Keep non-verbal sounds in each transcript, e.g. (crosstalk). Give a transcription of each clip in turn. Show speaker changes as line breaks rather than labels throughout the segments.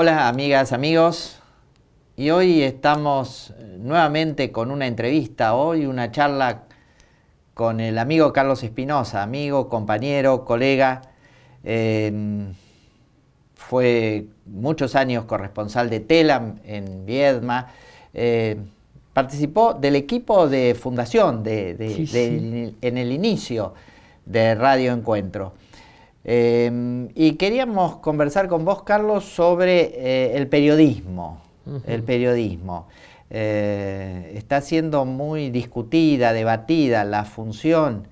Hola amigas, amigos. Y hoy estamos nuevamente con una entrevista, hoy una charla con el amigo Carlos Espinosa, amigo, compañero, colega. Em, fue muchos años corresponsal de Telam en Viedma. Em, participó del equipo de fundación de, en el inicio de Radio Encuentro. Em, y queríamos conversar con vos, Carlos, sobre eh, el periodismo. El periodismo. Eh, está siendo muy discutida, debatida la función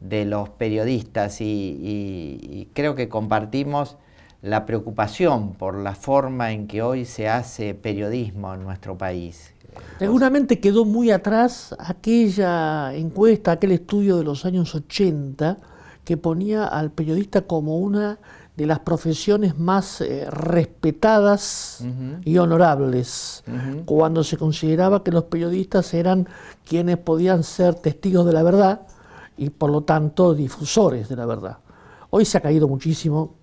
de los periodistas y, creo que compartimos la preocupación por la forma en que hoy se hace periodismo en nuestro país.
Seguramente quedó muy atrás aquella encuesta, aquel estudio de los años 80, que ponía al periodista como una de las profesiones más eh, respetadas y honorables, cuando se consideraba que los periodistas eran quienes podían ser testigos de la verdad y por lo tanto difusores de la verdad. Hoy se ha caído muchísimo,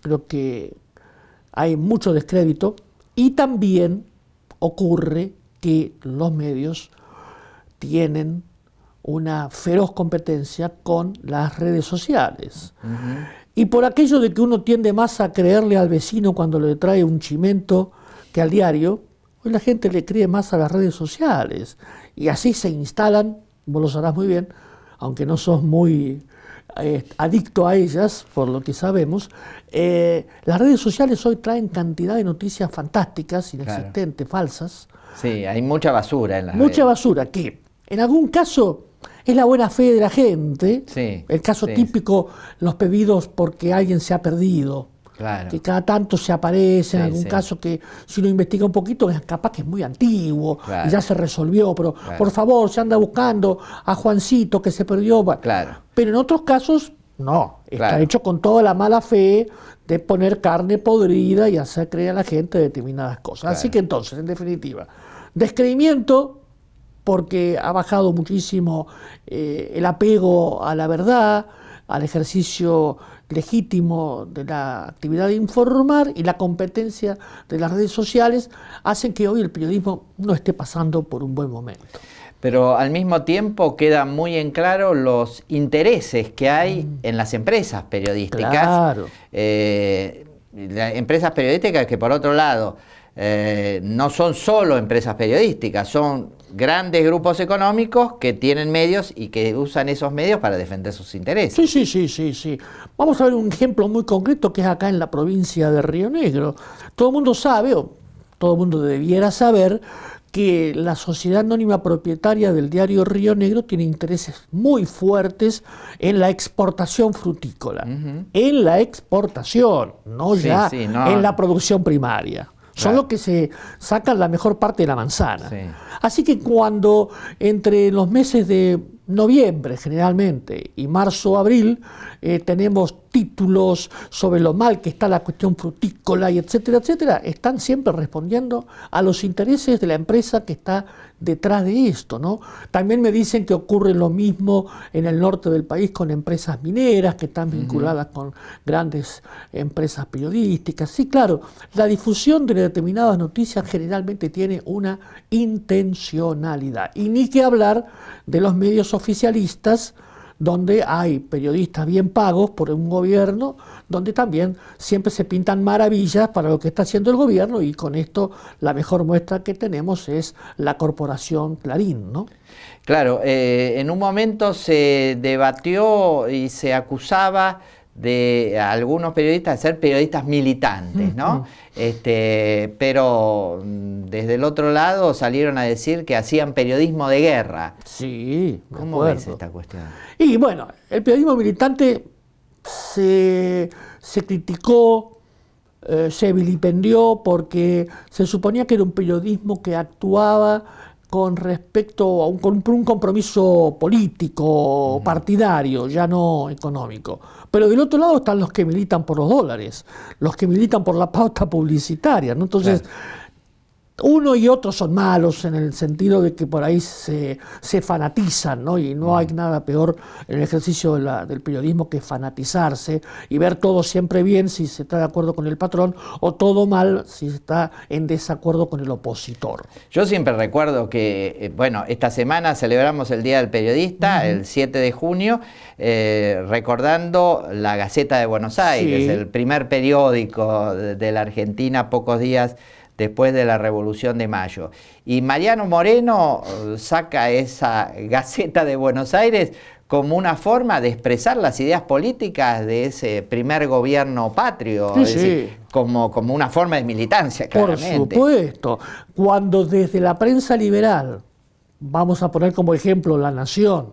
creo que hay mucho descrédito y también ocurre que los medios tienen una feroz competencia con las redes sociales. Y por aquello de que uno tiende más a creerle al vecino cuando le trae un chimento que al diario, hoy pues la gente le cree más a las redes sociales. Y así se instalan, vos lo sabrás muy bien, aunque no sos muy eh, adicto a ellas, por lo que sabemos, eh, las redes sociales hoy traen cantidad de noticias fantásticas, inexistentes, falsas.
Sí, hay mucha basura en las Mucha
basura, que en algún caso es la buena fe de la gente. el caso típico, los pedidos porque alguien se ha perdido. Que cada tanto se aparece, en algún caso que si uno investiga un poquito, es capaz que es muy antiguo y ya se resolvió, pero por favor, se anda buscando a Juancito que se perdió. Claro. Pero en otros casos, no. Está hecho con toda la mala fe de poner carne podrida y hacer creer a la gente determinadas cosas. Así que entonces, en definitiva, descreimiento porque ha bajado muchísimo eh, el apego a la verdad, al ejercicio legítimo de la actividad de informar y la competencia de las redes sociales hacen que hoy el periodismo no esté pasando por un buen momento.
Pero al mismo tiempo quedan muy en claro los intereses que hay mm. en las empresas periodísticas. Claro. Eh, empresas periodísticas que por otro lado eh, no son solo empresas periodísticas, son grandes grupos económicos que tienen medios y que usan esos medios para defender sus intereses.
Sí, sí, sí, sí, sí. Vamos a ver un ejemplo muy concreto que es acá en la provincia de Río Negro. Todo el mundo sabe, o todo el mundo debiera saber, que la sociedad anónima propietaria del diario Río Negro tiene intereses muy fuertes en la exportación frutícola, en la exportación, no ya en la producción primaria. Son que se saca la mejor parte de la manzana. Así que cuando entre los meses de noviembre generalmente y marzo, abril, eh, tenemos títulos sobre lo mal que está la cuestión frutícola y etcétera, etcétera, están siempre respondiendo a los intereses de la empresa que está detrás de esto. ¿no? También me dicen que ocurre lo mismo en el norte del país con empresas mineras que están vinculadas con grandes empresas periodísticas. Sí, claro, la difusión de determinadas noticias generalmente tiene una intencionalidad. Y ni que hablar de los medios oficialistas, donde hay periodistas bien pagos por un gobierno, donde también siempre se pintan maravillas para lo que está haciendo el gobierno y con esto la mejor muestra que tenemos es la corporación Clarín, ¿no?
Claro, eh, en un momento se debatió y se acusaba de algunos periodistas ser periodistas militantes, ¿no? Este, pero mm, desde el otro lado salieron a decir que hacían periodismo de guerra. Sí. ¿Cómo ves esta cuestión? Y bueno, el periodismo militante
se,
criticó,
eh, se vilipendió porque se suponía que era un periodismo que actuaba con respecto a un, con un compromiso político, partidario, ya no económico. Pero del otro lado están los que militan por los dólares, los que militan por la pauta publicitaria. Entonces, uno y otro son malos en el sentido de que por ahí se, fanatizan, ¿no? Y no hay mm. nada peor en el ejercicio del periodismo que fanatizarse y ver todo siempre bien si se está de acuerdo con el patrón o todo mal si está en desacuerdo con el opositor.
Yo siempre recuerdo que, eh, bueno, esta semana celebramos el Día del Periodista, el 7 de junio, eh, recordando la Gaceta de Buenos Aires, el primer periódico de la Argentina, pocos días después de la Revolución de Mayo. Y Mariano Moreno eh, saca esa Gaceta de Buenos Aires como una forma de expresar las ideas políticas de ese primer gobierno patrio, como, como una forma de militancia, Por supuesto, cuando desde
la prensa liberal, vamos a poner como ejemplo La Nación,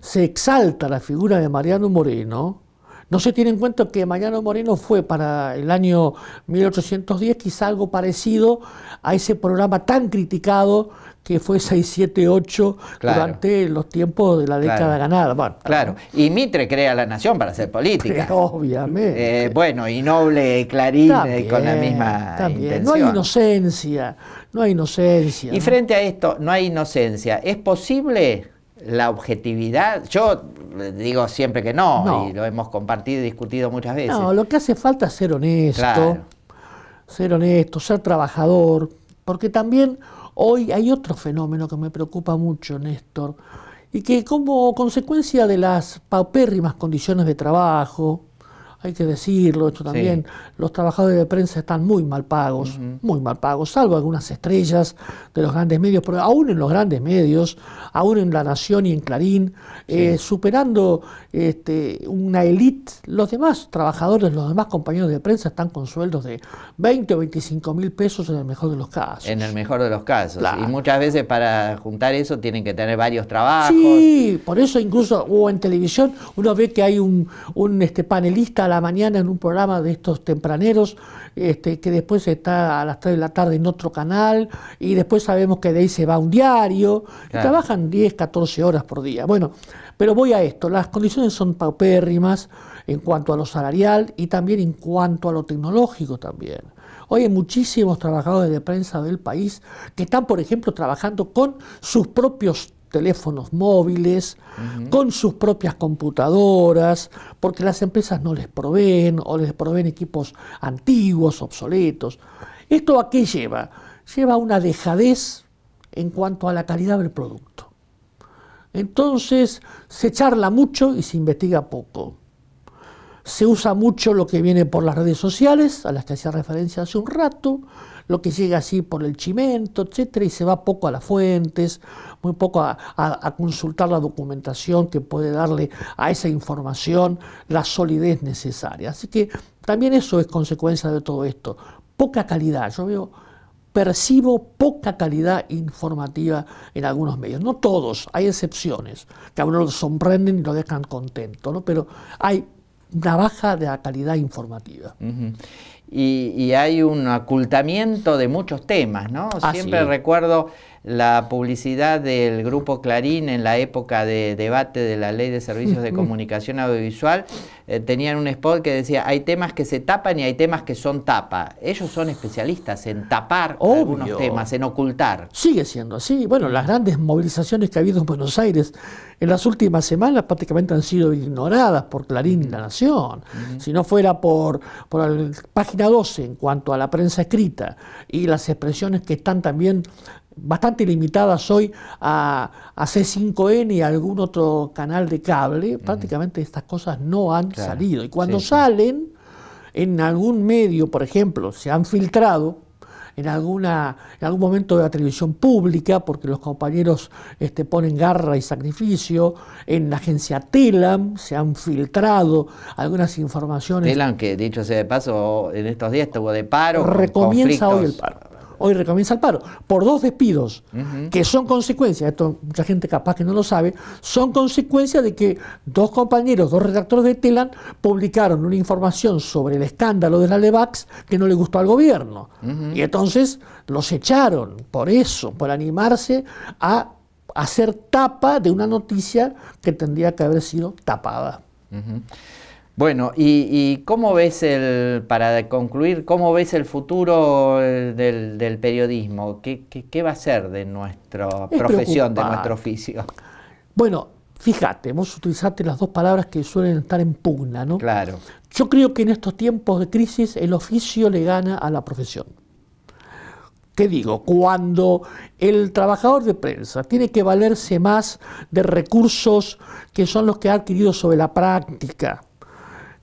se exalta la figura de Mariano Moreno, no se tiene en cuenta que Mañano Moreno fue para el año 1810 quizá algo parecido a ese programa tan criticado que fue 678 durante los tiempos de la década ganada.
claro, y Mitre crea la nación para hacer política. (laughs) obviamente. Eh, bueno, y Noble Clarín eh, con la misma intención. No hay
inocencia, no hay inocencia.
Y frente a esto, no hay inocencia. ¿Es posible la objetividad, yo eh, digo siempre que no, y lo hemos compartido y discutido muchas veces. No, lo
que hace falta es ser honesto, ser honesto, ser trabajador, porque también hoy hay otro fenómeno que me preocupa mucho, Néstor, y que como consecuencia de las paupérrimas condiciones de trabajo, hay que decirlo, esto también, los trabajadores de prensa están muy mal pagos, muy mal pagos, salvo algunas estrellas de los grandes medios, pero aún en los grandes medios, aún en La Nación y en Clarín, eh, superando este, una élite, los demás trabajadores, los demás compañeros de prensa están con sueldos de 20 o 25 mil pesos en el mejor de los casos. En
el mejor de los casos. Y muchas veces para juntar eso tienen que tener varios trabajos.
Sí, por eso incluso, o en televisión, uno ve que hay un, un este, panelista la mañana en un programa de estos tempraneros, este, que después está a las 3 de la tarde en otro canal, y después sabemos que de ahí se va un diario,
trabajan
10, 14 horas por día. Bueno, pero voy a esto, las condiciones son paupérrimas en cuanto a lo salarial y también en cuanto a lo tecnológico también. Hoy hay muchísimos trabajadores de prensa del país que están, por ejemplo, trabajando con sus propios teléfonos móviles, con sus propias computadoras, porque las empresas no les proveen o les proveen equipos antiguos, obsoletos. ¿Esto a qué lleva? Lleva una dejadez en cuanto a la calidad del producto. Entonces se charla mucho y se investiga poco. Se usa mucho lo que viene por las redes sociales, a las que hacía referencia hace un rato, lo que llega así por el chimento, etcétera, y se va poco a las fuentes, muy poco a, consultar la documentación que puede darle a esa información la solidez necesaria. Así que también eso es consecuencia de todo esto. Poca calidad, yo veo percibo poca calidad informativa en algunos medios. No todos, hay excepciones, que a uno lo sorprenden y lo dejan contento, ¿no? pero hay una baja de la calidad informativa.
y, hay un ocultamiento de muchos temas, ¿no? Siempre recuerdo la publicidad del grupo Clarín en la época de debate de la ley de servicios de comunicación audiovisual, eh, tenían un spot que decía, hay temas que se tapan y hay temas que son tapa. Ellos son especialistas en tapar algunos temas, en ocultar. Sigue siendo
así. Bueno, las grandes movilizaciones que ha habido en Buenos Aires en las últimas semanas prácticamente han sido ignoradas por Clarín y La Nación. Si no fuera por, por el, página 12 en cuanto a la prensa escrita y las expresiones que están también bastante limitadas hoy a, C5N y algún otro canal de cable, prácticamente estas cosas no han salido. Y cuando salen, en algún medio, por ejemplo, se han filtrado, en, alguna, en algún momento de la televisión pública, porque los compañeros este, ponen garra y sacrificio, en la agencia TELAM se han filtrado algunas informaciones. TELAM,
que dicho sea de paso, en estos días estuvo de paro. Recomienza hoy el paro
hoy recomienza el paro, por dos despidos, que son consecuencia, esto mucha gente capaz que no lo sabe, son consecuencias de que dos compañeros, dos redactores de Telan, publicaron una información sobre el escándalo de la Levax que no le gustó al gobierno. Y entonces los echaron por eso, por animarse a hacer tapa de una noticia que tendría que haber sido tapada.
Bueno, y, cómo ves el, para concluir, cómo ves el futuro eh, del, periodismo? ¿Qué, va a ser de nuestra profesión, de nuestro oficio? Bueno, fíjate, vos
utilizaste las dos palabras que suelen estar en pugna, ¿no? Claro. Yo creo que en estos tiempos de crisis el oficio le gana a la profesión. ¿Qué digo? Cuando el trabajador de prensa tiene que valerse más de recursos que son los que ha adquirido sobre la práctica,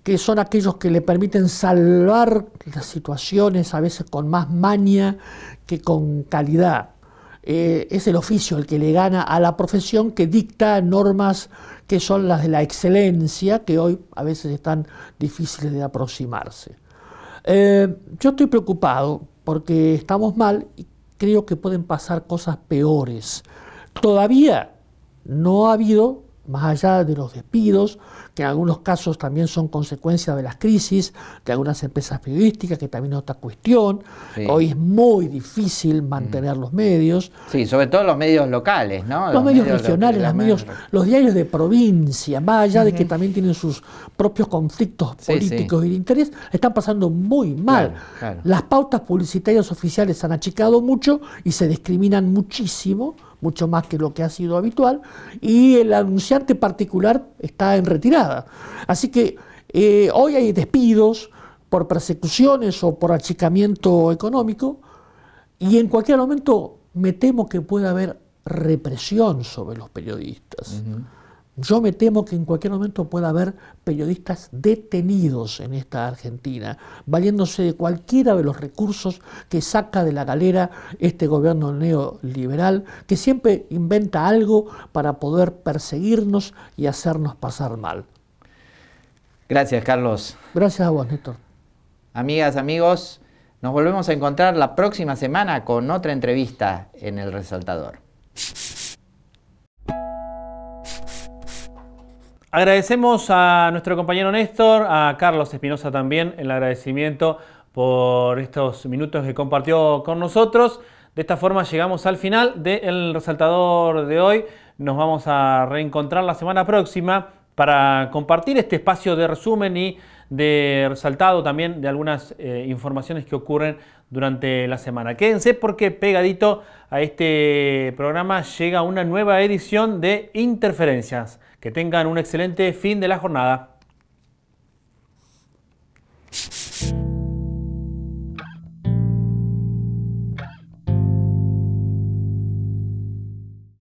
que son aquellos que le permiten salvar las situaciones, a veces con más maña que con calidad. Eh, es el oficio el que le gana a la profesión que dicta normas que son las de la excelencia, que hoy a veces están difíciles de aproximarse. Eh, yo estoy preocupado porque estamos mal y creo que pueden pasar cosas peores. Todavía no ha habido más allá de los despidos, que en algunos casos también son consecuencia de las crisis de algunas empresas periodísticas, que también es otra cuestión. Hoy es muy difícil mantener mm. los medios.
Sí, sobre todo los medios locales, ¿no? Los, medios, regionales, los, medios,
diarios de provincia, más allá de que también tienen sus propios conflictos políticos y de interés, están pasando muy mal. Las pautas publicitarias oficiales han achicado mucho y se discriminan muchísimo mucho más que lo que ha sido habitual, y el anunciante particular está en retirada. Así que eh, hoy hay despidos por persecuciones o por achicamiento económico, y en cualquier momento me temo que pueda haber represión sobre los periodistas. Yo me temo que en cualquier momento pueda haber periodistas detenidos en esta Argentina, valiéndose de cualquiera de los recursos que saca de la galera este gobierno neoliberal, que siempre inventa algo para poder perseguirnos y hacernos
pasar mal. Gracias, Carlos.
Gracias a vos, Néstor.
Amigas, amigos, nos volvemos a encontrar la próxima semana con otra entrevista en El Resaltador. Agradecemos a nuestro compañero Néstor, a Carlos Espinosa también, el agradecimiento por estos minutos que compartió con nosotros. De esta forma llegamos al final del resaltador de hoy. Nos vamos a reencontrar la semana próxima para compartir este espacio de resumen y de resaltado también de algunas eh, informaciones que ocurren durante la semana. Quédense porque pegadito a este programa llega una nueva edición de Interferencias. Que tengan un excelente fin de la jornada.